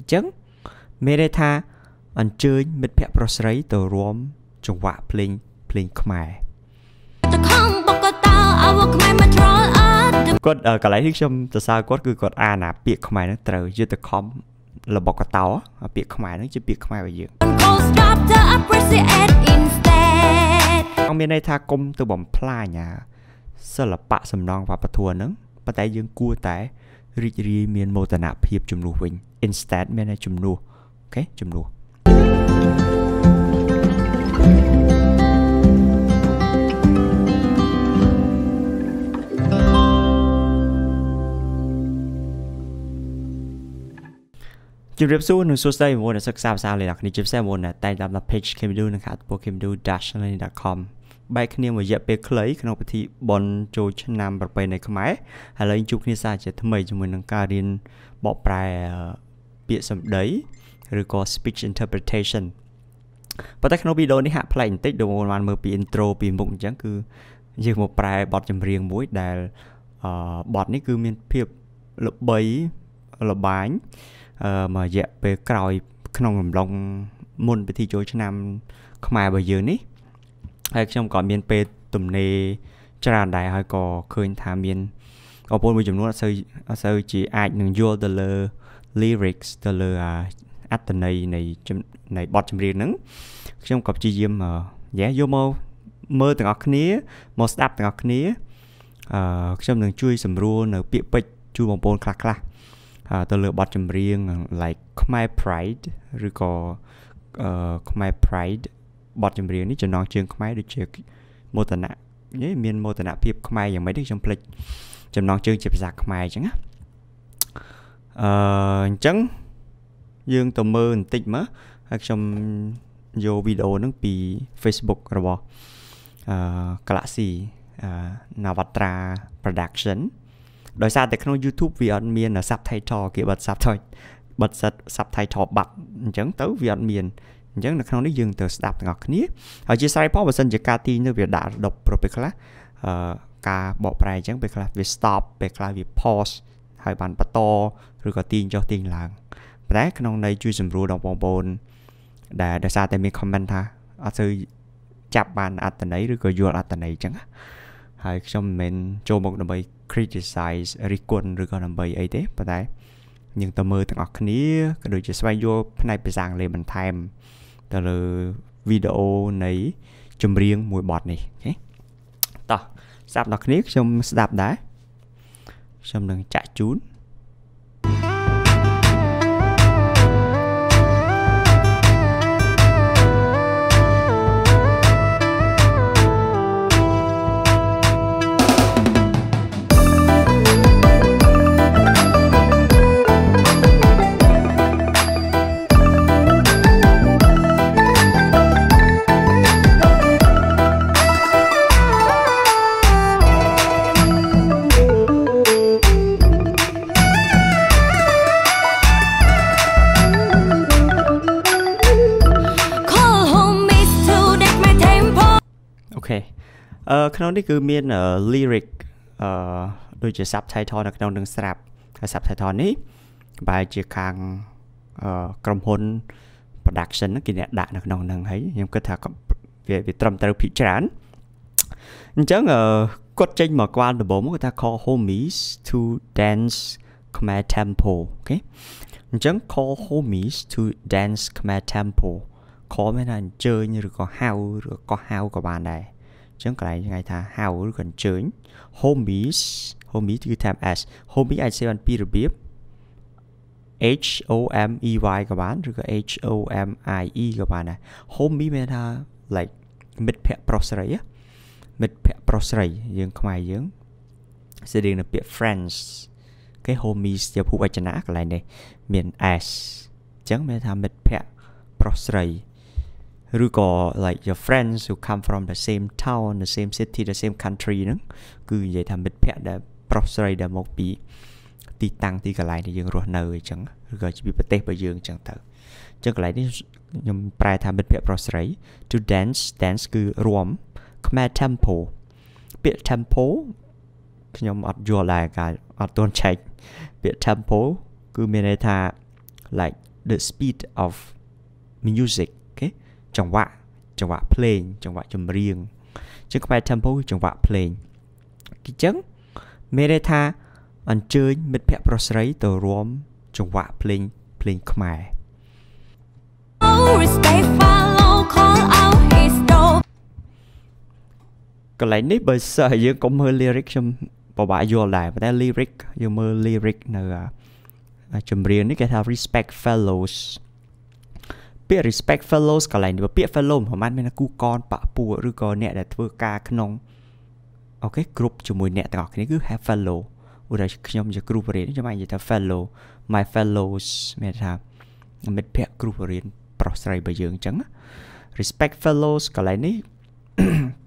អញ្ចឹងមានន័យថាអញ្ជើញ មិត្តភ័ក្តិប្រុសស្រីទៅរួមចង្វាក់ភ្លេងភ្លេងខ្មែរតខំបកតោអវខ្មែរមក troll អត់គាត់កន្លែងនេះខ្ញុំសរសើរគាត់គឺគាត់អានអាពាក្យខ្មែរហ្នឹងត្រូវយុទ្ធខំរបស់កតោអាពាក្យខ្មែរហ្នឹងជាពាក្យខ្មែររបស់យើងអង្គមានន័យថាគុំទៅបំផ្លាញអាសិល្បៈសំណងវប្បធម៌ហ្នឹងប៉ុន្តែយើងគួរតែរីករាយមានមោទនភាពជំនួសវិញ instead មានតែជំនួសអូខេជំនួសជម្រាបសួរនិងសួស្តីបងប្អូនអ្នកសិក្សាភាសាលេខនេះជាភាសាបងប្អូនតែតាម page kimdu និងខាតពូ kimdu-learning.com បែកគ្នាមួយរយៈពេលខ្លីក្នុងពិធីបុណ្យចូលឆ្នាំប្រពៃណីខ្មែរហើយឡើងជួបគ្នាសាជាថ្មីជាមួយនឹងការរៀនបកប្រែពាក្យសម្ដីឬក៏ speech interpretation ប៉ុន្តែក្នុងវីដេអូនេះហាក់ប្លែកបន្តិចដូចបានមើលពី intro ពីមុខអញ្ចឹងគឺយើងមកប្រែបទចម្រៀងមួយដែលអឺបទនេះគឺមានភាពល្បីល្បាញអឺមករយៈពេលក្រោយក្នុងរំឡុងមុនពិធីចូលឆ្នាំខ្មែររបស់យើងនេះហើយខ្ញុំក៏មានពេលទំនេរច្រើនដែរហើយក៏ឃើញថាមានអពុនមួយចំនួនអត់សូវអត់សូវជាអាចនឹងយល់ទៅលើ lyrics ទៅលើអត្ថន័យនៃនៃបទចម្រៀងហ្នឹងខ្ញុំក៏ព្យាយាមយ៉ាយកមកមើលទាំងអស់គ្នាមកស្ដាប់ទាំងអស់គ្នាអឺខ្ញុំនឹងជួយសម្រួលនៅ ពាក្យពេចន៍ជួយបងប្អូនខ្លះខ្លះទៅលើបទចម្រៀង like ខ្មែរ pride ឬក៏ខ្មែរ pride បទចម្រៀងនេះចំណងជើងខ្មែរដូចជាមោទនៈនេះមានមោទនភាពខ្មែរយ៉ាងម៉េចទេខ្ញុំភ្លេចចំណងជើងជាភាសាខ្មែរអញ្ចឹងណាអឺអញ្ចឹងយើងទៅមើលបន្តិចមើលហើយខ្ញុំយកវីដេអូហ្នឹងពី Facebook របស់អឺ Galaxy អឺ Navatra Production ដោយសារតែក្នុង YouTube វាអត់មាន subtitle គេបិទ subtitle បិទ subtitle បាត់អញ្ចឹងទៅវាអត់មានអញ្ចឹងនៅក្នុងនេះយើងត្រូវស្ដាប់ទាំងអស់គ្នាហើយជាស្រ័យផងបើសិនជាការទីនេះវាដាក់រដប់ប្រពេលខ្លះអឺការបកប្រែអញ្ចឹងពេលខ្លះវា stop ពេលខ្លះវា pause ហើយបានបន្តឬក៏ទាញចុះទាញឡើងប៉ុន្តែក្នុងន័យជួយសម្រួលដល់បងប្អូនដែលដោយសារតែមាន comment ថាអត់ស្ូវចាប់បានអត្តន័យឬក៏យល់អត្តន័យអញ្ចឹងហើយខ្ញុំមិនមែនចូលមកដើម្បី criticize រិះគន់ឬក៏ដើម្បីអីទេប៉ុន្តែយើងទៅមើលទាំងអស់គ្នាក៏ដូចជាស្វែងយល់ផ្នែកភាសាអង់គ្លេសបន្ថែម ទៅលើវីដេអូនៃចម្រៀងមួយបទនេះអូខេតោះស្ដាប់ដល់គ្នាខ្ញុំស្ដាប់ដែរខ្ញុំនឹងចាក់ជូនក្នុងនេះគឺមាន lyric អឺដូចជា subtitle នៅក្នុងនឹងស្រាប់ហើយ subtitle នេះបែរជាខាងអឺក្រុមហ៊ុន production គេអ្នកដាក់នៅក្នុងហ្នឹងហើយខ្ញុំគិតថាវាវាត្រឹមត្រូវភាគច្រើនអញ្ចឹងអឺគាត់ចេញមកក្បាលដំបូងគាត់ថា call homies to dance Khmer tempo អូខេអញ្ចឹង call homies to dance Khmer tempo call មានថាអញ្ជើញឬក៏ហៅឬក៏ហៅក៏បានដែរចឹងកន្លែងថ្ងៃថា how ឬក៏អញ្ជើញ homies homies គឺ time s homie អាចសេបានពីររបៀប h o m e y ក៏បានឬក៏ h o m i e ក៏បានដែរ homie មានថា like មិត្តភក្តិប្រុសស្រី មិត្តភក្តិប្រុសស្រីយើងខ្មែរយើងស្ដីនឹងពាក្យ friends គេ homies ជាភូវចនាកន្លែងនេះមាន s អញ្ចឹងមានថាមិត្តភក្តិប្រុសស្រីឬក៏ like your friends who come from the same town the same city the same country ហ្នឹងគឺនិយាយថាមិត្តភ័ក្តិដែលប្រុសស្រីដែលមកពី ទីតាំងទីកន្លែងដែលយើងរស់នៅអញ្ចឹងឬក៏ពីប្រទេសរបស់យើងអញ្ចឹងទៅអញ្ចឹងកន្លែងនេះខ្ញុំប្រែថាមិត្តភ័ក្តិប្រុសស្រី to dance dance គឺរួមខ្មែរ tempo ពាក្យ tempo ខ្ញុំអត់យល់ដែរកាអត់ទាន់ឆែកពាក្យ tempo គឺមានន័យថា like the speed of music ចង្វាក់ចង្វាក់ភ្លេង ចង្វាក់ចម្រៀងជាខ្មែរ tempo ចង្វាក់ភ្លេងអញ្ចឹងមានន័យថាអញ្ជើញមិត្តភ័ក្តិប្រុសស្រីទៅរួមចង្វាក់ភ្លេងភ្លេងខ្មែរ Respect follow call out his door កន្លែងនេះបើសិនយើងកុំមើល lyric ខ្ញុំពិបាកយល់ដែរប៉ុន្តែ lyric យើងមើល lyric នៅចម្រៀងនេះគេថា respect fellows ពាក្យ respect fellows កន្លែងនេះពាក្យ fellow ប្រហែលមានគូកនបពួរឬក៏អ្នកដែលធ្វើការក្នុងអូខេក្រុមជាមួយអ្នកទាំងអស់គ្នាគឺ have fellow ឧទាហរណ៍ខ្ញុំជាគ្រូបរិញ្ញាខ្ញុំអាចនិយាយថា fellow my fellows មានថាមិត្តភ័ក្តិគ្រូបរិញ្ញាប្រុសស្រីរបស់យើងអញ្ចឹង respect fellows កន្លែងនេះ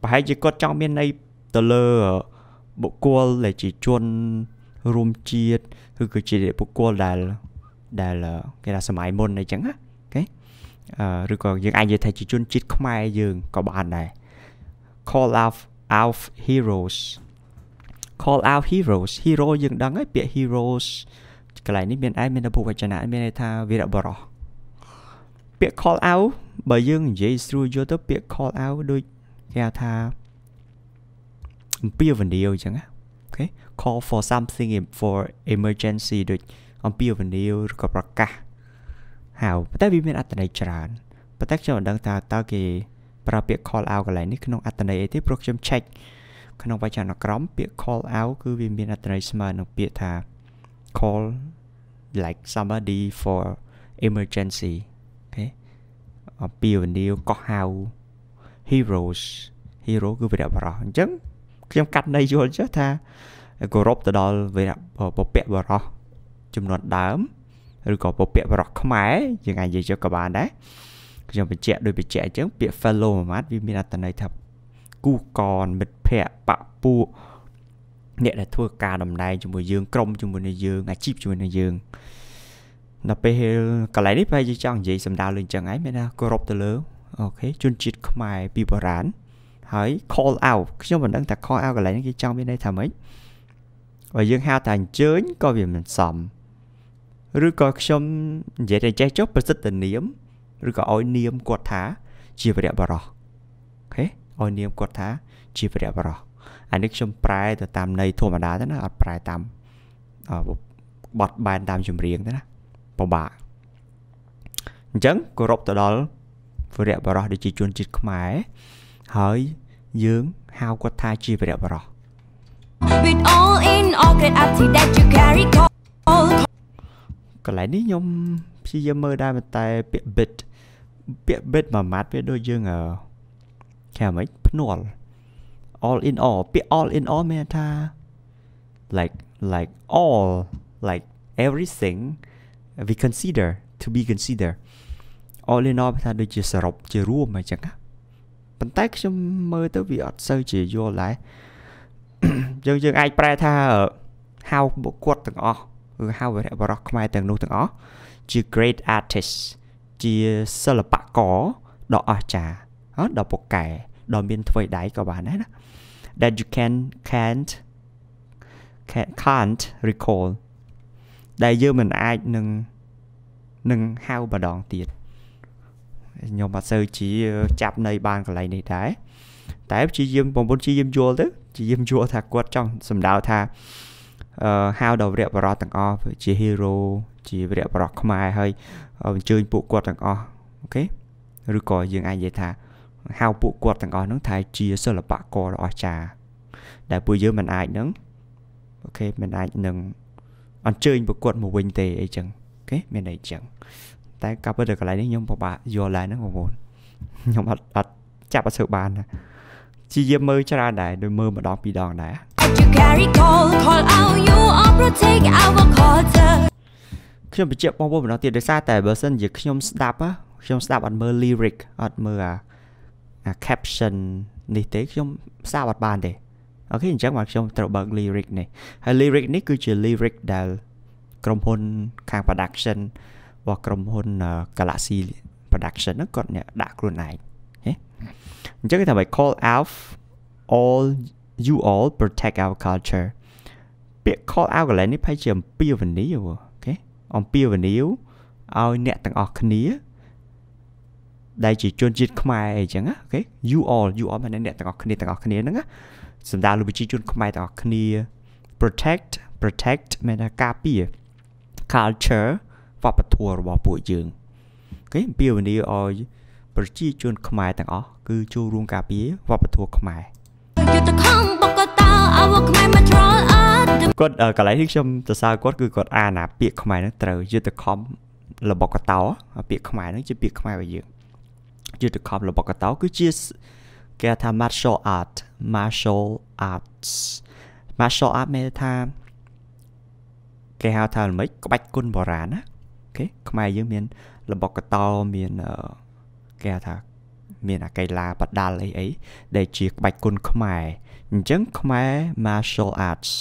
ប្រហែលជាគាត់ចង់មានន័យទៅលើបុគ្គលដែលជាជនរួមជាតិឬក៏ជាបុគ្គលដែលដែលគេថាសម័យមុនអីចឹងណាឬក៏យើងអាចនិយាយថាជាជនជាតិខ្មែរយើងក៏បានដែរ call out out heroes call out heroes hero យើងដឹងហើយពាក្យ heroes កន្លែងនេះមានឯមានពុវចនៈមានន័យថាវីរបុរសពាក្យ call out បើយើងនិយាយស្រួលយល់ទៅពាក្យ call out ដូចគេហៅថាអំពាវនាវអញ្ចឹងណាអូខេ call for something for emergency ដូចអំពាវនាវឬក៏ប្រកាសហៅប៉ុន្តែវាមានអត្ថន័យច្រើនប៉ុន្តែខ្ញុំមិនដឹងថាតើគេ ប្រើពាក្យ call out កន្លែងនេះក្នុងអត្ថន័យអីទេព្រោះខ្ញុំ check ក្នុងវចនក្រមពាក្យ call out គឺវាមានអត្ថន័យស្មើនឹងពាក្យថា call like somebody for emergency អូខេអំពាវនាវកោះហៅ heroes hero គឺវីរបុរសអញ្ចឹងខ្ញុំកាត់ន័យយល់ចុះថាគោរពទៅដល់វីរបុព្វបុរសចំនួនដើមឬក៏ពពាក់បរោះខ្មែរយើងអាចនិយាយយកក៏បានដែរខ្ញុំបញ្ជាក់ដោយបញ្ជាក់អញ្ចឹងពាក្យ fellow មួយម៉ាត់វាមានអត្ថន័យថាគូកនមិត្តភ័ក្តិបពុះអ្នកដែលធ្វើការតំណែងជាមួយយើងក្រុមជាមួយនឹងយើង អាជីពជាមួយនឹងយើងដល់ពេលកន្លែងនេះប្រហែលជាចង់និយាយសម្ដៅលើអញ្ចឹងហើយមានថាគោរពទៅលើអូខេជនជាតិខ្មែរពីបុរាណហើយ call out ខ្ញុំមិនដឹងថា call out កន្លែងនេះគេចង់មានន័យថាម៉េចបើយើងហៅថាអញ្ជើញក៏វាមិនសមឬក៏ខ្ញុំនិយាយតែចេះចុះប្រសិទ្ធនាម ឬក៏ឲ្យនាមគាត់ថាជាវរៈបរោះអូខេឲ្យនាមគាត់ថាជាវរៈបរោះអានេះខ្ញុំប្រែ ទៅ តាមន័យធម្មតាទៅណាអត់ប្រែតាមបត់បែនតាមចម្រៀងទៅណាពិបាកអញ្ចឹងគោរពទៅដល់វរៈបរោះដែលជាជនជាតិខ្មែរ ហើយយើងហៅគាត់ថាជាវរៈបរោះ With all in all great attitude that you carry កន្លែងនេះខ្ញុំព្យាយាមមើលដែរតែពាក្យ bit ពាក្យ bit មួយម៉ាត់វាដូចយើងហៅមិនភ្នាល់ all in all ពាក្យ all in all មានថា like like all like everything we consider to be consider all in all ថាដូចជាសរុបជារួមអញ្ចឹងប៉ុន្តែខ្ញុំមើលទៅវាអត់សូវជាយល់ដែរយើងយើងអាចប្រែថាហៅបុគ្គលទាំងអស់គឺហៅវរៈបរោះខ្មែរទាំងនោះទាំងអស់ជា great artist ជាសិល្បករដ៏អស្ចារ្យដ៏ពូកែដ៏មានថ្វីដៃក៏បានដែរណា that you can can't can't, can't recall ដែលយើងមិនអាចនឹងនឹងហៅម្ដងទៀតខ្ញុំអត់សូវជាចាប់នៃបានកន្លែងនេះដែរតែព្យាយាមបំពុនព្យាយាមយល់ទៅព្យាយាមយល់ថាគាត់ចង់សម្ដៅថាហៅដល់វីរៈបរតទាំងអស់ជា hero ជាវីរៈបរតខ្មែរហើយអញ្ជើញពួកគាត់ទាំងអស់អូខេឬក៏យើងអាចនិយាយថាហៅពួកគាត់ទាំងអស់ហ្នឹងថាជាសិល្បករដ៏អស្ចារ្យដែលពួកយើងមិនអាចនឹងអូខេមិនអាចនឹងអញ្ជើញពួកគាត់មកវិញទេអីចឹងអូខេមានអីចឹងតែកាប់ទៅកន្លែងនេះខ្ញុំពិបាកយល់ឡើងហ្នឹងបងប្អូនខ្ញុំអត់អត់ចាប់អត់ធ្វើបានណាជាយាមមើលច្រើនដែរដូចមើលម្ដងពីរដងដែរខ្ញុំបញ្ជាក់បងប្អូនម្ដងទៀតដោយសារតែបើសិនជាខ្ញុំស្ដាប់ខ្ញុំស្ដាប់អត់មើល lyric អត់មើលអាអា caption នេះទេខ្ញុំស្ដាប់អត់បានទេអូខេអញ្ចឹងបាទខ្ញុំត្រូវបើក lyric នេះហើយ lyric នេះគឺជា lyric ដែលក្រុមហ៊ុនខាង production របស់ក្រុមហ៊ុន Galaxy Production ហ្នឹងគាត់អ្នកដាក់ខ្លួនឯងអញ្ចឹងគេថា call out all you all protect our culture ពាក្យ call out កន្លែងនេះប្រហែលជាអំពាវនាវអូខេអំពាវនាវឲ្យអ្នកទាំងអស់គ្នា ដែលជាជនជាតិខ្មែរអីចឹងណាអូខេ you all you all ហ្នឹងអ្នកទាំងអស់គ្នាទាំងអស់គ្នាហ្នឹងណាសំដៅលើប្រជាជនខ្មែរទាំងអស់គ្នា protect protect មានថាការពារ culture វប្បធម៌របស់ពួកយើងអូខេអំពាវនាវឲ្យប្រជាជនខ្មែរទាំងអស់គឺចូលរួមការពារវប្បធម៌ខ្មែរយុទ្ធខំបកតោអវខ្មែរមិន troll គាត់កន្លែងនេះខ្ញុំសរសើរគាត់គឺគាត់អានអាពាក្យខ្មែរហ្នឹងត្រូវយុទ្ធខំរបស់កតោពាក្យខ្មែរហ្នឹងជាពាក្យខ្មែររបស់យើងយុទ្ធខំរបស់កតោគឺជាគេថា martial art martial arts martial art មានថាគេហៅថាល្មិចក្បាច់គុណបុរាណណាអូខេខ្មែរយើងមានរបស់កតោមានគេហៅថាមានអាកីឡាបដាល់អីអីដែលជាក្បាច់គុណខ្មែរអញ្ចឹងខ្មែរ martial arts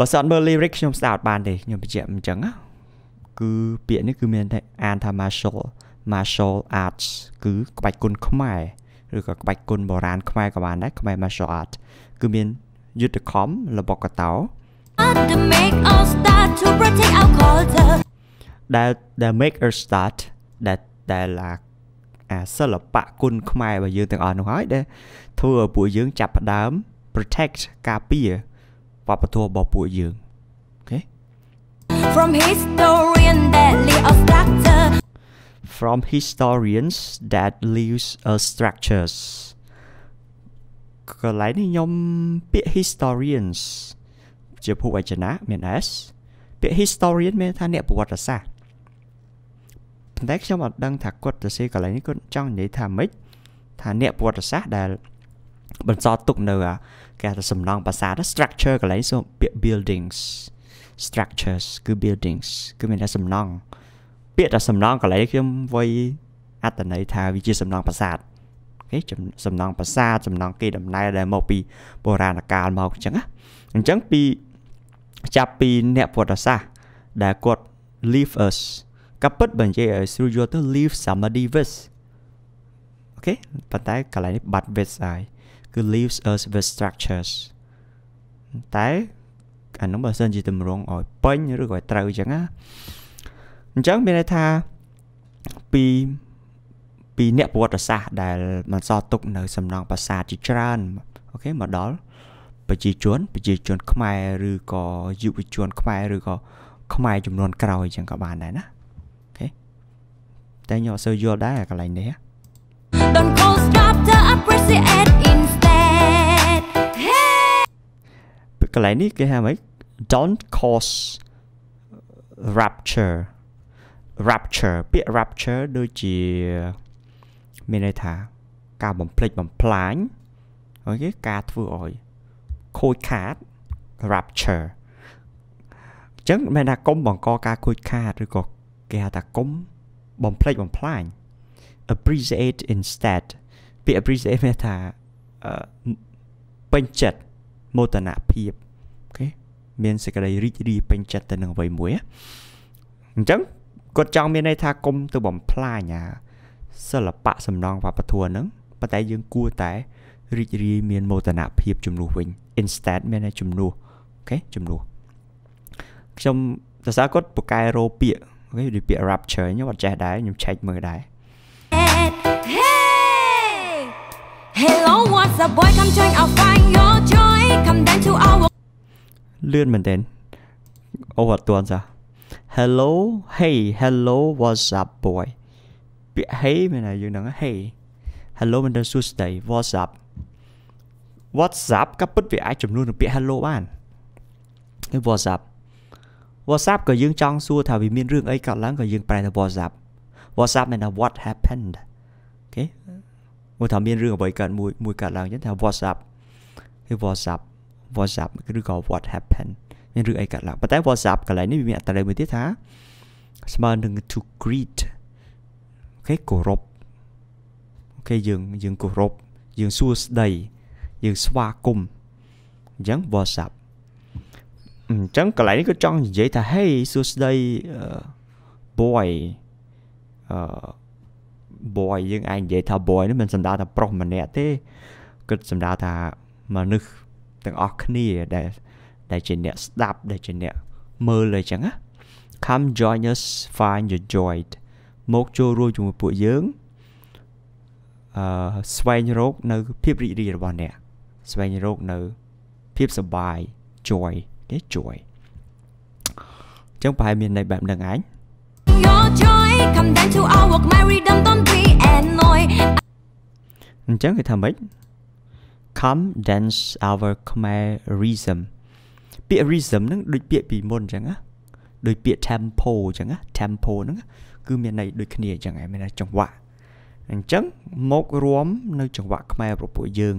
បើសិនមើល lyric ខ្ញុំស្ដាប់បានទេខ្ញុំបញ្ជាក់អញ្ចឹងណាគឺពាក្យនេះគឺមានតែអានថា martial martial arts គឺ ក្បាច់គុនខ្មែរឬក៏ក្បាច់គុនបុរាណខ្មែរក៏បានដែរខ្មែរ martial art គឺមានយុទ្ធខំរបស់កតោដែល ដែល make us start ដែលដែលអាសិល្បៈគុណខ្មែររបស់យើងទាំងអស់នោះហើយដែលធ្វើឲ្យពួកយើងចាប់ផ្ដើម protect ការពារវប្បធម៌របស់ពួកយើងអូខេ From historian that leave a structure From historians that leaves a structures កន្លែងនេះខ្ញុំពាក្យ historians ជាភូវចនៈមាន s ពាក្យ historian មានថាអ្នកប្រវត្តិសាស្ត្រប៉ុន្តែខ្ញុំអត់ដឹងថាគាត់ទៅសេកន្លែងនេះគាត់ចង់និយាយថាម៉េចថាអ្នកប្រវត្តិសាស្ត្រដែលបន្សល់ទុកនៅគេថាសំណង់ប្រាសាទ structure កន្លែងសូពាក្យ buildings structures គឺ buildings គឺមានតែសំណង់ពាក្យថាសំណង់កន្លែងខ្ញុំវ័យអត្តន័យថាវាជាសំណង់ប្រាសាទគេសំណង់ប្រាសាទសំណង់គេដំណើរដែលមកពីបុរាណកាលមកអញ្ចឹងណាអញ្ចឹងពីចាប់ពីអ្នកប្រវត្តិសាស្ត្រដែលគាត់ leave us ក៏ពិតបើនិយាយឲ្យស្រួលយល់ទៅ leave somebody with អូខេប៉ុន្តែកន្លែងនេះបាត់ with ហើយគឺ leaves us with structures តែអានោះបើសិនជាតម្រង់ឲ្យពេញឬក៏ត្រូវអញ្ចឹងណាអញ្ចឹងមានន័យថាពីពីអ្នកប្រវត្តិសាស្ត្រដែលបានសល់ទុកនៅ សំណង់ប្រាសាទជាច្រើនអូខេមកដល់ប្រជាជនប្រជាជនខ្មែរ ឬក៏យុវជនខ្មែរឬក៏ខ្មែរចំនួនក្រោយអញ្ចឹងក៏បានដែរណាអូខេតែខ្ញុំអត់សូវយល់ដែរកន្លែងនេះ Don't go stop to appreciate កន្លែងនេះគេហៅម៉េច don't cause rupture rupture ពាក្យ rupture ដូចជាមានន័យថាការបំផ្លិចបំផ្លាញអូខេការធ្វើឲ្យខូចខាត rupture អញ្ចឹងមិនថាកុំបង្កការខូចខាតឬក៏គេហៅថាកុំបំផ្លិចបំផ្លាញ appreciate instead ពាក្យ appreciate មានថាពេញចិត្តមោទនភាពគេមានសេចក្តីរីករាយពេញចិត្តទៅនឹងអ្វីមួយអញ្ចឹងគាត់ចង់មានន័យថាគុំទៅបំផ្លាញអាសិល្បៈសំណងវប្បធម៌ហ្នឹងប៉ុន្តែយើងគួរតែរីករាយមានមោទនភាពជំនួសវិញ instead មានតែជំនួសអូខេជំនួសខ្ញុំសរសើរគាត់ពូកែរោពាកអូខេដូចពាក rapture ខ្ញុំអត់ចេះដែរខ្ញុំឆែកមើលដែរ Hello what's up boy come join our find your joy come down to our លឿនមែនតើអូអត់ទាន់សោះ Hello hey hello what's up boy ពាក្យ hey មានតែយើងនឹង hey hello មិនដឹងសួស្តី what's up what's up ក៏ពិតវាអាចចំនួននឹងពាក្យ hello បានគឺ what's up WhatsApp ក៏យើងចង់សួរថាវាមានរឿងអីកើតឡើងក៏យើងប្រែទៅ WhatsApp WhatsApp មានថា what happened អូខេមកថាមានរឿងអ្វីកើតមួយមួយកើតឡើងចឹងថា WhatsApp គឺ WhatsApp what's up ឬក៏ what happened មានរឿងអីកើតឡើងប៉ុន្តែ what's up កន្លែងនេះវាមានអត្ថន័យមួយទៀតថាស្មើនឹង to greet អូខេគោរពអូខេយើងយើងគោរពយើងសួស្តីយើងស្វាគមន៍អញ្ចឹង what's up អញ្ចឹងកន្លែងនេះក៏ចង់និយាយថា hey សួស្តី boy អឺ boy យើងអាចនិយាយថា boy នេះមិនសំដៅថាប្រុសម្នាក់ទេគិតសំដៅថាមនុស្សទាំងអស់គ្នាដែលដែលជាអ្នកស្ដាប់ដែលជាអ្នក មើលអីចឹងណា Come join us find your joy មកចូលរួមជាមួយពួកយើងអឺស្វែងរកនៅ ភាពរីករាយរបស់អ្នក ស្វែងរកនៅភាពសប្បាយ joy ទេ joy អញ្ចឹងប្រហែលមានន័យបែបហ្នឹងឯង Your joy come down to our married don't be annoyed អញ្ចឹងគេថាម៉េច condense our Khmerism ពាក្យ rism ហ្នឹងដូចពាក្យពីមុនអញ្ចឹងណាដូចពាក្យ tempo អញ្ចឹងណា tempo ហ្នឹងគឺមានន័យដូចគ្នាអញ្ចឹងឯងមានចង្វាក់អញ្ចឹង មករួម នៅ ចង្វាក់ខ្មែរប្រពួកយើង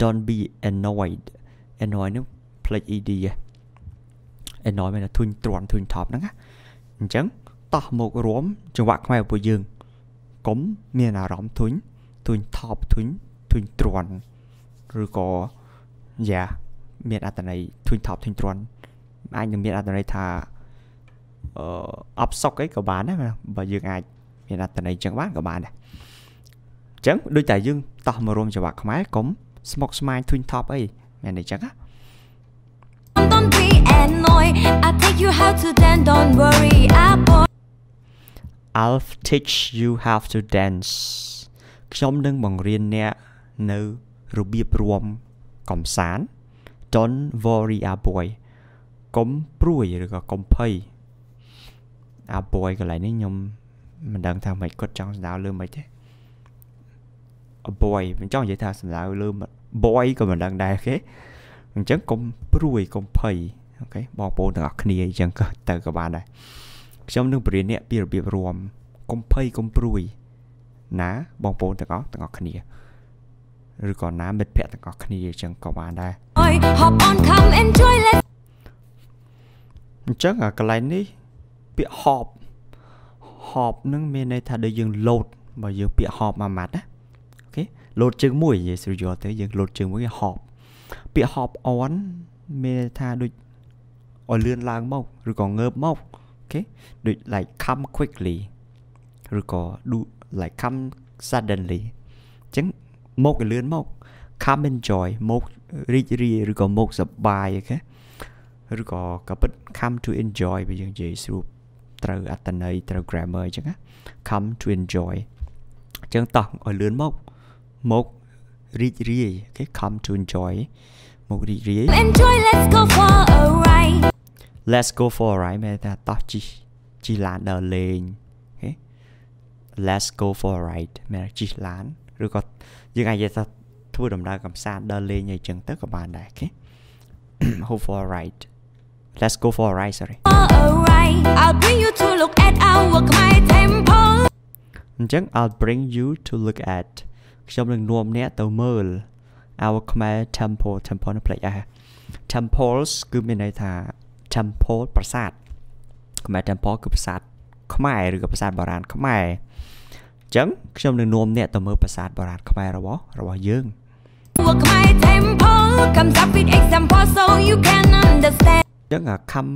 don't be annoyed annoyed នេះផ្លេច ed ហ៎ annoyed មានធុញទ្រាន់ធុញថប់ហ្នឹងណាអញ្ចឹងតោះមករួម ចង្វាក់ខ្មែរប្រពួកយើងកុំមានអារម្មណ៍ធុញធុញថប់ធុញធុញទ្រាន់ឬក៏យ៉ាមានអត្តន័យធុញថប់ធុញទ្រាន់អាចនឹងមានអត្តន័យថាអឺអបសុកអីក៏បានដែរបើយើងអាចមានអត្តន័យចឹងបានក៏បានដែរអញ្ចឹងដូចតែយើងតោះមករួមច្បាប់ខ្មែរកុំស្មុកស្មាញធុញថប់អីមែនទេចឹងណា I take you how to dance don't worry I I'll teach you how to dance ខ្ញុំនឹងបង្រៀនអ្នកនៅរបៀបរួមកំសាន្ត Don't worry a boy កុំព្រួយឬក៏កុំភ័យ a boy កន្លែងនេះខ្ញុំមិនដឹងថាម៉េចគាត់ចង់សំដៅលើម៉េចទេ a boy មិនចង់និយាយថាសំដៅលើ boy ក៏មិនដឹងដែរគេអញ្ចឹងកុំព្រួយកុំភ័យអូខេបងប្អូនទាំងអស់គ្នាអញ្ចឹងក៏ទៅក៏បាន ដែរខ្ញុំនឹងបរៀនអ្នកពីរបៀបរួមកុំភ័យកុំព្រួយណាបងប្អូនទាំងអស់ទាំងអស់គ្នាឬក៏ណាមិត្តភ័ក្តិទាំងអស់គ្នាអញ្ចឹងក៏បានដែរអញ្ចឹងកន្លែងនេះពាក្យហបហបនឹង មានន័យថាដូចយើងលោតបើយើងពាក្យហបមួយម៉ាត់ណាអូខេលោតជើងមួយនិយាយស្រួលយល់ទៅយើងលោតជើងមួយហបពាក្យហបអនមានន័យថាដូចឲ្យលឿនឡើងមកឬក៏ងើបមកអូខេដូច like come quickly ឬក៏ do like come suddenly អញ្ចឹងមកលឿនមក come enjoy មករីករាយឬក៏មកសប្បាយអូខេឬក៏ក៏ពិត come to enjoy បើយើងនិយាយស្រួលត្រូវអត្តន័យត្រូវ grammar អញ្ចឹងណា come to enjoy អញ្ចឹងតោះឲ្យលឿនមកមករីករាយអូខេ come to enjoy មករីករាយ enjoy let's go for a ride let's go for a ride មែនថាតោះជិះជិះឡានដើរលេង let's go for a ride មែនជិះឡានឬក៏យើងអាចនិយាយថាធ្វើដំណើរកំសាន្តដើរលេងអីចឹងទៅក៏បានដែរអូខេ hope for a ride let's go for a ride sorry I'll bring you to look at our Khmer temple អញ្ចឹង I'll bring you to look at ខ្ញុំនឹងនាំអ្នកទៅមើល our Khmer temple temple នៅផ្លេចអា temples គឺមានន័យថា temple ប្រាសាទ Khmer temple គឺប្រាសាទខ្មែរឬក៏ប្រាសាទបុរាណខ្មែរអញ្ចឹងខ្ញុំនឹងនាំអ្នកទៅមើលប្រាសាទបុរាណខ្មែររបស់របស់យើងពួកខ្មែរ temple comes up with example so you can understand អញ្ចឹងអា come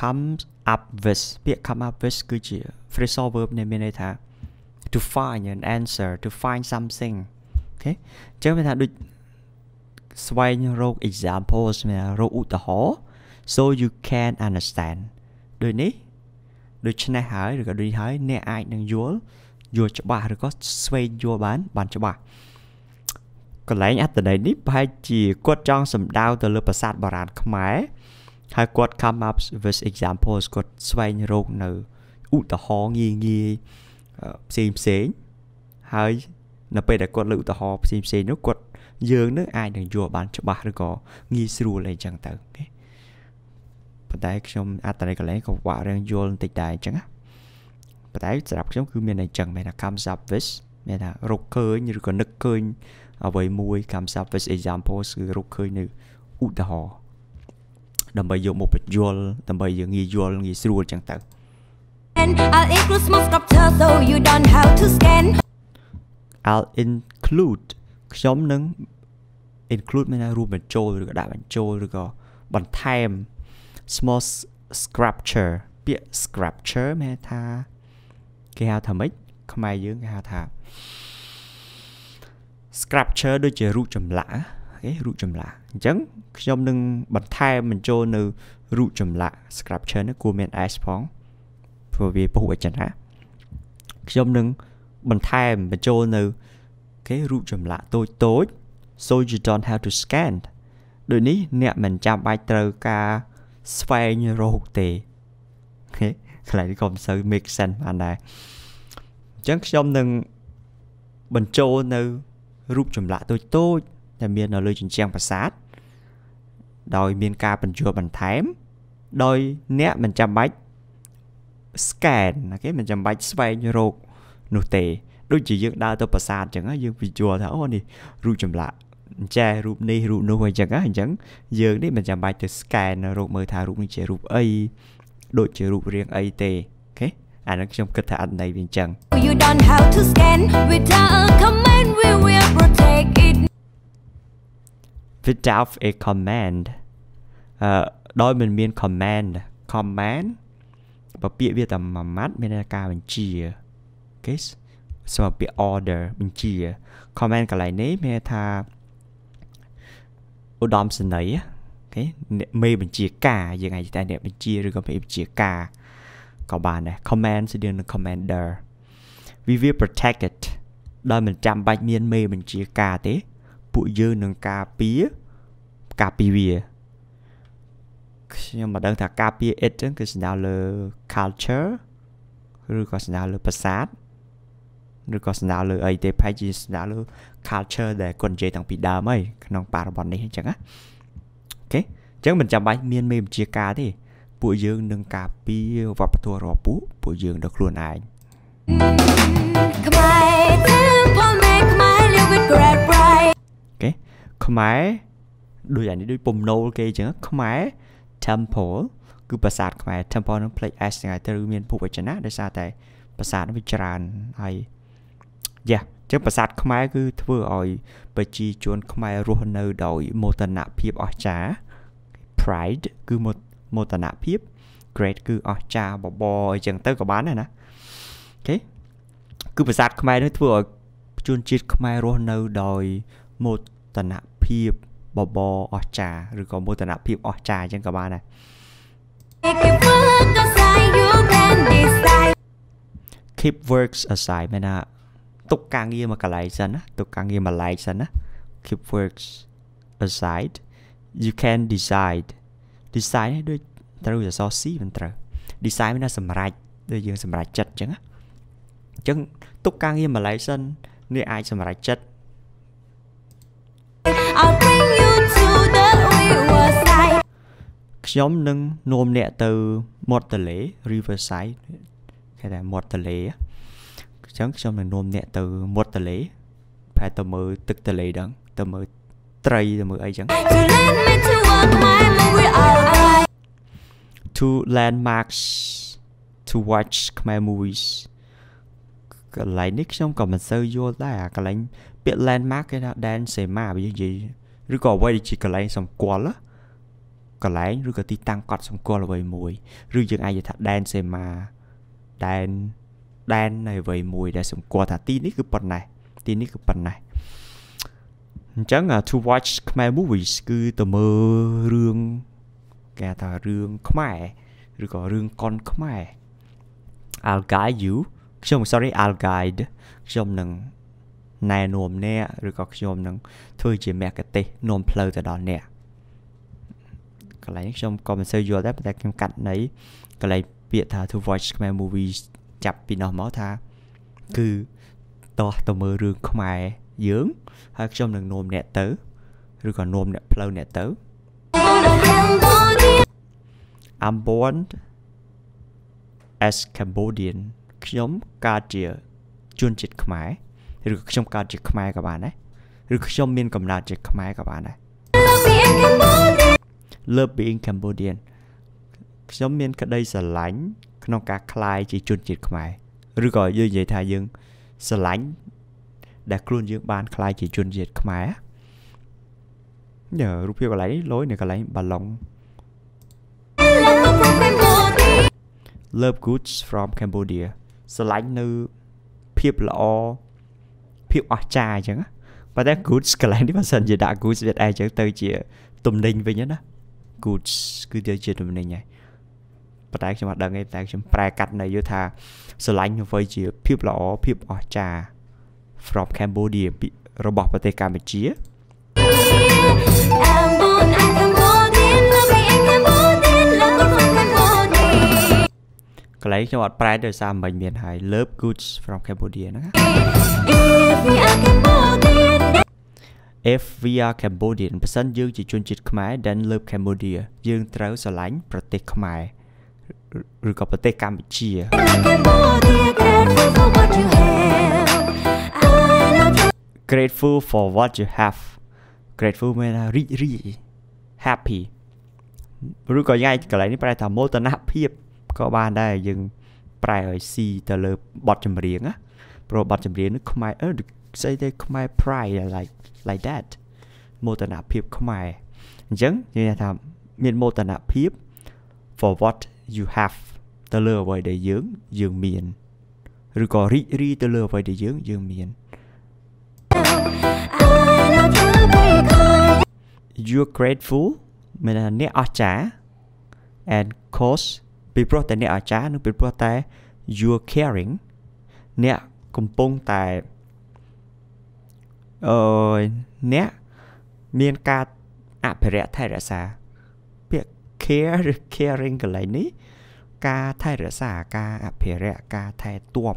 comes up with ពាក្យ come up with គឺជា phrasal verb ដែលមានន័យថា to find an answer to find something អូខេអញ្ចឹងវាថាដូចស្វែងរក examples មានរកឧទាហរណ៍ so you can understand ដូចនេះដូច្នេះហើយឬក៏ដូចហើយ អ្នកអាចនឹងយល់យល់ច្បាស់ឬក៏ស្វែងយល់បានបានច្បាស់កន្លែង អត្តន័យនេះប្រហែលជាគាត់ចង់សម្ដៅទៅលើប្រាសាទបុរាណខ្មែរហើយគាត់ come up with examples គាត់ស្វែងរកនៅឧទាហរណ៍ងាយងាយផ្សេងផ្សេងហើយនៅពេលដែលគាត់លើកឧទាហរណ៍ផ្សេងផ្សេងនោះគាត់យើងនឹងអាចនឹងយល់បានច្បាស់ឬក៏ងាយស្រួលអីចឹងទៅប៉ុន្តែខ្ញុំអត្តន័យកន្លែងក៏វាក់រឿងយល់បន្តិចដែរអញ្ចឹងណាប៉ុន្តែសម្រាប់ខ្ញុំគឺមានតែអញ្ចឹងមានថា comes up with មានថារកឃើញឬក៏នឹកឃើញអ្វីមួយ comes up with examples គឺរកឃើញនៅឧទាហរណ៍ដើម្បីយកមកបញ្យល់ដើម្បីយើងងាយយល់ងាយស្រួលអញ្ចឹងទៅ I'll include small sculpture so you don't have to scan I'll include ខ្ញុំនឹង include មានន័យរួមបញ្ចូលឬក៏ដាក់បញ្ចូលឬក៏បន្ថែម small sculpture ពាក្យ sculpture មានថាគេហៅថាម៉េចខ្មែរយើងគេហៅថា sculpture ដូចជារូបចម្លាក់អេរូបចម្លាក់អញ្ចឹងខ្ញុំនឹងបន្ថែមបញ្ចូលនៅ រូបចម្លាក់ sculpture នេះគួរមាន s ផងព្រោះវាពហុវចនៈខ្ញុំនឹងបន្ថែមបញ្ចូលនៅគេរូបចម្លាក់តូចតូច so you don't have to scan ដូចនេះអ្នកមិនចាំបាច់ត្រូវការស្វែងរកទេ Okay កន្លែងនេះក៏មិនសូវ make sense បានដែរអញ្ចឹងខ្ញុំនឹងបញ្ចូលនៅរូបចម្លាក់តូចតូចដែលមាននៅលើជញ្ជាំងប្រាសាទដោយមានការបញ្ចូលបន្ថែម ដោយអ្នកមិនចាំបាច់ scan ណាគេមិនចាំបាច់ស្វែងរកនោះទេដូចជាយើងដើរទៅប្រាសាទអញ្ចឹងយើងវិជុលថាអូនេះរូបចម្លាក់អញ្ចែរូបនេះរូបនោះអញ្ចឹងអញ្ចឹងយើងនេះមិនចាំបាច់ទៅ scan រកមើលថារូបនេះជារូបអីដូចជារូបរាងអីទេអូខេអានឹងខ្ញុំគិតថាអត្ថន័យវាអញ្ចឹង You don't have to scan without a comment we will protect it without a command អឺដោយមិនមាន command command បើពាក្យវាតែមួយម៉ាត់មានការបញ្ជាគេសម្រាប់ពាក្យ order បញ្ជា command កន្លែងនេះមានថាឧត្តមសេនីយ៍គេអ្នកមេបញ្ជាការយើងអាចតែអ្នកបញ្ជាឬក៏មេបញ្ជាការក៏បានដែរ command ស្តីនឹង commander វាវា protected ដោយមិនចាំបាច់មាន មេបញ្ជាការទេ ពួកយើងនឹងការពារការពារវាខ្ញុំមិនដឹង ថាការពារ it ហ្នឹងគឺសំដៅលើ culture ឬក៏សំដៅលើប្រាសាទឬក៏សំដៅលើអីទេប្រហែលជាសំដៅលើ culture ដែលគាត់និយាយតាំងពីដើមហើយក្នុងបរិបទនេះអញ្ចឹងណាខេអញ្ចឹងមិនចាំបាច់មានមេបញ្ជាការទេ ពួកយើងនឹងការពារវប្បធម៌របស់ពួកពួកយើងដល់ខ្លួនឯងខ្មែរទៅពលមេខ្មែរ live with bread right ខេខ្មែរដូចអានេះដូចពំណូលគេអញ្ចឹងខ្មែរ temple គឺប្រាសាទខ្មែរ temple នឹងផ្លេច s ហ្នឹងហើយត្រូវមានពុវចនៈដោយសារតែប្រាសាទវាច្រើនហើយយ៉ាចឹងប្រាសាទខ្មែរគឺធ្វើឲ្យប្រជាជនខ្មែររស់នៅ ដោយមោទនភាពអស្ចារ្យ pride គឺមោទនភាព great គឺអស្ចារ្យបបរអីចឹងទៅក៏បានដែរណាអូខេគឺប្រាសាទខ្មែរនេះធ្វើឲ្យជនជាតិខ្មែររស់នៅដោយមោទនភាពបបរអស្ចារ្យឬក៏មោទនភាពអស្ចារ្យអញ្ចឹងក៏បានដែរ keep works aside មែនថាទុកការងារមួយកន្លែងសិនណាទុកការងារមួយកន្លែងសិនណា keep works aside you can decide decide នេះដូចត្រូវសរសរ C មិនត្រូវ decide មានសម្រេចដូចយើងសម្រេចចិត្តអញ្ចឹងណាអញ្ចឹងទុកការងារមួយកន្លែងសិននេះអាចសម្រេចចិត្ត I'll bring you to the river side ខ្ញុំនឹងនាំអ្នកទៅមាត់ទន្លេ river side គេថាមាត់ទន្លេណាចឹងខ្ញុំនឹងនាំអ្នក ទៅមាត់ទន្លេប្រហែលទៅមើលទឹកទន្លេដឹងទៅមើលត្រីទៅមើលអីចឹង to landmarks to watch Khmer movies កន្លែងនេះខ្ញុំក៏មិនសូវយល់ដែរអាកន្លែងពាក្យ landmark គេថាដែនសេមាវានិយាយឬក៏អ្វីដែលជាកន្លែងសម្គាល់កន្លែងឬក៏ទីតាំងកត់សម្គាល់អ្វីមួយឬយើង អាចនិយាយថាដែនសេមាដែនដែននៃអ្វីមួយដែលសម្គាល់ថាទីនេះគឺប៉ុណ្ណេះទីនេះគឺប៉ុណ្ណេះអញ្ចឹង to watch ខ្មែរ movies គឺទៅមើលរឿងគេថារឿងខ្មែរឬក៏រឿងកុនខ្មែរ I'll guide you ខ្ញុំ sorry I'll guide ខ្ញុំនឹងណែនាំអ្នកឬក៏ខ្ញុំនឹងធ្វើជាមគ្គទេសនាំផ្លូវទៅដល់អ្នកកន្លែងខ្ញុំក៏មិនសូវយល់ដែរប៉ុន្តែខ្ញុំកាត់នៃកន្លែងពាក្យថា to watch ខ្មែរ movies ចាប់ពីនោះមកថា គឺតោះទៅមើលរឿងខ្មែរយើង ហើយខ្ញុំនឹងនោមអ្នកទៅឬក៏នោមអ្នកផ្លូវអ្នកទៅ I'm born as Cambodian ខ្ញុំកើតជាជនជាតិខ្មែរឬខ្ញុំកើតជាខ្មែរក៏បានដែរឬខ្ញុំមានកំណើតជាខ្មែរក៏បានដែរ Love being Cambodian ខ្ញុំមានក្តីស្រឡាញ់ក្នុងការคลายជាជនជាតិខ្មែរឬក៏យើងនិយាយថាយើងស្រឡាញ់ដែលខ្លួនយើងបានคลายជាជនជាតិខ្មែរញ៉ើរូបភាពកន្លែងនេះលយនៅកន្លែងបាឡុង Love goods from Cambodia ស្រឡាញ់នៅភាពល្អភាពអស្ចារ្យអញ្ចឹងប៉ុន្តែ goods កន្លែងនេះបើសិនជាដាក់ goods វាឯងអញ្ចឹងទៅជាទំនិញវិញណា goods គឺជាទំនិញហើយប៉ុន្តែខ្ញុំអត់ដឹងទេតែខ្ញុំប្រែកាត់នៅយល់ថាស្រឡាញ់អ្វីជាភាពល្អភាពអស្ចារ្យ from Cambodia របស់ប្រទេសកម្ពុជាកន្លែងខ្ញុំអត់ប្រែដោយសារមិញមានហើយ Love Goods from Cambodia ហ្នឹង If we are Cambodian បើសិនយើងជាជនជាតិខ្មែរ then love Cambodia យើងត្រូវស្រឡាញ់ប្រទេសខ្មែរឬក៏ប្រទេសកម្ពុជា grateful for what you have grateful មានថារីករាយ happy ឬក៏យ៉ាងកន្លែងនេះប្រែថាមោទនភាពក៏បានដែរយើងប្រែឲ្យ C ទៅលើបទចម្រៀងណាព្រោះបទចម្រៀងនេះខ្មែរអឺស្អីទៅខ្មែរ pride like like that មោទនភាពខ្មែរអញ្ចឹងនិយាយថាមានមោទនភាព for what you have ទៅលើអ្វីដែលយើងយើងមានឬក៏រីករាយទៅលើអ្វីដែលយើងយើងមាន you grateful មានអ្នកអស្ចារ្យ and cause ពីព្រោះតែអ្នកអស្ចារ្យនឹងពីព្រោះតែ you caring អ្នកកំពុងតែអឺអ្នកមានការអភិរក្សថែរក្សា care ឬ caring កន្លែងនេះ ការថែរក្សាការអភិរក្សការថែទាំ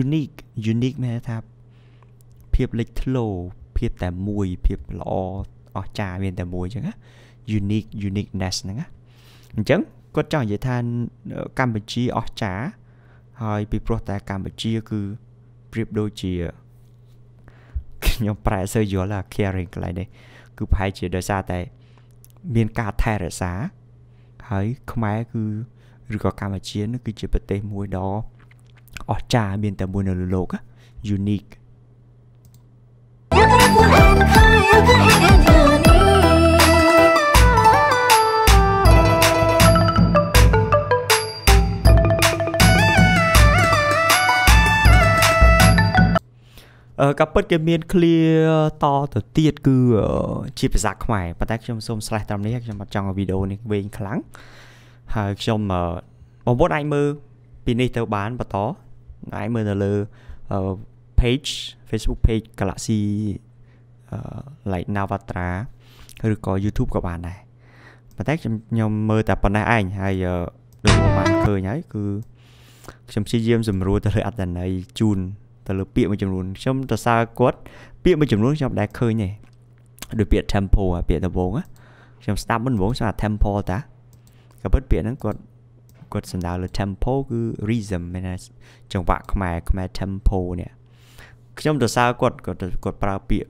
unique unique មានថាភាពលេចធ្លោភាពតែមួយភាពល្អអស្ចារ្យមានតែមួយអញ្ចឹងណា unique uniqueness ហ្នឹងណាអញ្ចឹងគាត់ចង់និយាយថាកម្ពុជាអស្ចារ្យហើយពីព្រោះតែកម្ពុជា គឺប្រៀបដូចជាខ្ញុំប្រែសើយល់ឡា caring កន្លែងនេះគឺប្រហែលជាដោយសារតែមានការថែរក្សា ហើយ ខ្មែរគឺឬក៏កម្ពុជានេះគឺជាប្រទេសមួយដ៏អស្ចារ្យមានតែមួយនៅលើโลก unique ក៏ពិតគេមាន clear តទៅទៀតគឺជាភាសាខ្មែរប៉ុន្តែខ្ញុំសូម slash ត្រឹមនេះខ្ញុំអត់ចង់ឲ្យវីដេអូនេះវែងខ្លាំងហើយខ្ញុំបងប្អូនអាចមើលពីនេះទៅបានបន្តអាចមើលនៅលើ page Facebook page Galaxy like Navatra ឬក៏ YouTube ក៏បានដែរប៉ុន្តែខ្ញុំខ្ញុំមើលតែប៉ុណ្ណេះឯងហើយដូចបានឃើញហើយគឺខ្ញុំព្យាយាមសម្រួលទៅលើអត្តន័យជូនទៅលើពាក្យមួយចំនួនខ្ញុំទៅសើគាត់ពាក្យមួយចំនួនខ្ញុំមិនដែលឃើញទេដូចពាក្យ tempo ពាក្យដំបូងខ្ញុំស្ដាប់មុនដំបូងស្ដាប់ tempo តាក៏ពិតពាក្យហ្នឹងគាត់គាត់សំដៅលើ tempo គឺ rhythm មានន័យចង្វាក់ខ្មែរខ្មែរ tempo នេះខ្ញុំទៅសើគាត់គាត់គាត់ប្រើពាក្យ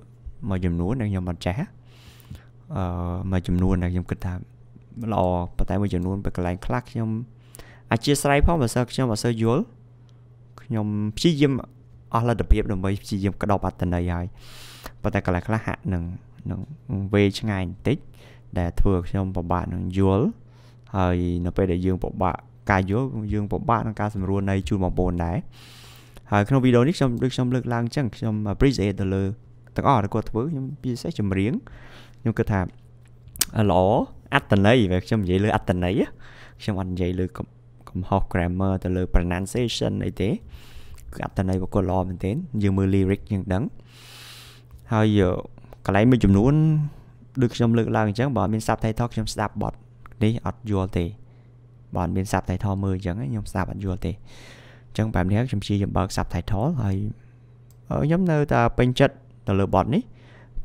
មួយចំនួនដែលខ្ញុំមិនចេះអឺមួយចំនួនដែលខ្ញុំគិតថាល្អប៉ុន្តែមួយចំនួនបើកន្លែងខ្លះខ្ញុំអធិស្ឋានផងបើសិនខ្ញុំអត់សូវយល់ខ្ញុំព្យាយាមអស់លទ្ធភាពដើម្បីព្យាយាមក្តោបអត្តន័យហើយប៉ុន្តែកន្លែងខ្លះហាក់នឹងនឹងវេឆ្ងាយបន្តិចដែលធ្វើឲ្យខ្ញុំពិបាកនឹងយល់ហើយនៅពេលដែលយើងពិបាកការយល់យើងពិបាកនឹងការសម្រួលនៃជូនបងប្អូនដែរហើយក្នុងវីដេអូនេះខ្ញុំដូចខ្ញុំលើកឡើងអញ្ចឹងខ្ញុំ appreciate ទៅលើទាំងអស់ដែលគាត់ធ្វើខ្ញុំពិសេសចម្រៀងខ្ញុំគិតថាល្អអត្តន័យវាខ្ញុំនិយាយលើអត្តន័យខ្ញុំអត់និយាយលើកំហុស grammar ទៅលើ pronunciation អីទេគឺអត្ថន័យវាគាត់ល្អមែនទែនយើងមើល lyric យើងដឹងហើយកន្លែងមួយចំនួនដូចខ្ញុំលើកឡើងអញ្ចឹងបើអត់មាន subtitle ខ្ញុំស្ដាប់បទនេះអត់យល់ទេបើអត់មាន subtitle មើលអញ្ចឹងខ្ញុំស្ដាប់អត់យល់ទេអញ្ចឹងបែបនេះខ្ញុំព្យាយាមបើក subtitle ហើយខ្ញុំនៅតែពេញចិត្តទៅលើបទនេះ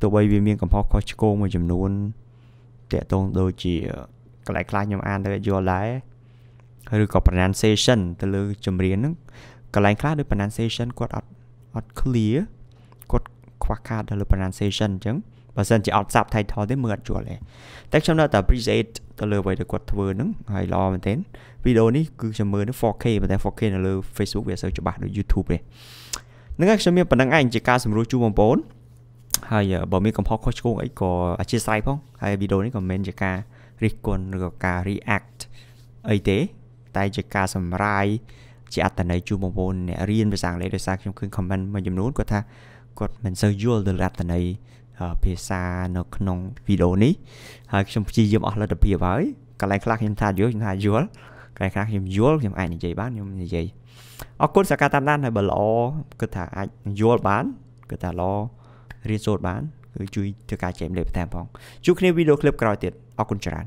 ទោះបីវាមានកំហុសខុសឆ្គងមួយចំនួនតាក់ទងដូចជាកន្លែងខ្លះខ្ញុំអានទៅយល់ដែរឬក៏ pronunciation ទៅលើចម្រៀងហ្នឹងកន្លែងខ្លះដូច pronunciation គាត់អត់អត់ clear គាត់ខ្វះខាតដល់លើ pronunciation អញ្ចឹងបើសិនជាអត់ផ្សាប់ title ទេមើលអត់ជាប់ទេតែខ្ញុំនៅតែ appreciate ទៅលើអ្វីដែលគាត់ធ្វើហ្នឹងហើយល្អមែនទែនវីដេអូនេះគឺខ្ញុំមើលនៅ 4K ប៉ុន្តែ 4K នៅលើ Facebook វាអត់សូវច្បាស់ដូច YouTube ទេហ្នឹងហើយខ្ញុំមានប៉ុណ្ណឹងឯងជាការសម្រួលជូនបងប្អូនហើយបើមានកំហុសខុសឆ្គងអីក៏អធិស្ឋានផងហើយវីដេអូនេះក៏មិនជាការរិះគន់ឬក៏ការ react អីទេតែជាការសម្រាយជាអត្តន័យជូនបងប្អូនអ្នករៀនភាសាអង់គ្លេសដោយសារខ្ញុំឃើញ comment មួយចំនួនគាត់ថាគាត់មិនសូវយល់ដល់អត្តន័យភាសានៅក្នុងវីដេអូនេះហើយខ្ញុំព្យាយាមអស់លទ្ធភាពហើយកន្លែងខ្លះខ្ញុំថាយល់ខ្ញុំថាយល់កន្លែងខ្លះខ្ញុំយល់ខ្ញុំអាចនិយាយបានខ្ញុំនិយាយអរគុណសាការតាមដានហើយបើល្អគឺថាអាចយល់បានគឺថាល្អរៀនសូត្របានគឺជួយធ្វើការចែកលេខបន្ថែមផងជួបគ្នាវីដេអូឃ្លីបក្រោយទៀតអរគុណច្រើន